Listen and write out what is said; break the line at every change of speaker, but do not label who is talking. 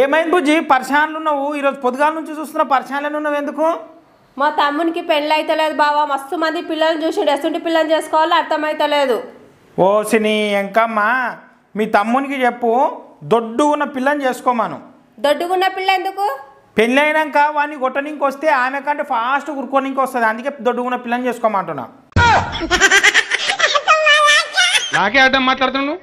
ఏమైంది
బుజ్జి పరిశాన్లు ఉన్నావు ఈరోజు పొద్దుగాల నుంచి చూస్తున్న పరిశాన్లు ఉన్నావు ఎందుకు మా తమ్మునికి పెళ్ళి అయితలేదు బావా మస్తు మంది పిల్లల్ని చూసి ఎసుంటి పిల్లలు చేసుకోవాలో అర్థమైతలేదు
ఓ సిని ఎంకమ్మా మీ తమ్మునికి చెప్పు దొడ్డుగున్న పిల్లని చేసుకోమాను
దొడ్డుగున్న పిల్ల ఎందుకు
పెళ్ళి అయినాక వాడిని కొట్టడానికి వస్తే ఆమె కంటే ఫాస్ట్ కురుకోనికి వస్తుంది అందుకే దొడ్డుగున్న పిల్లని చేసుకోమంటున్నా
నాకే అర్థం మాట్లాడుతున్నాను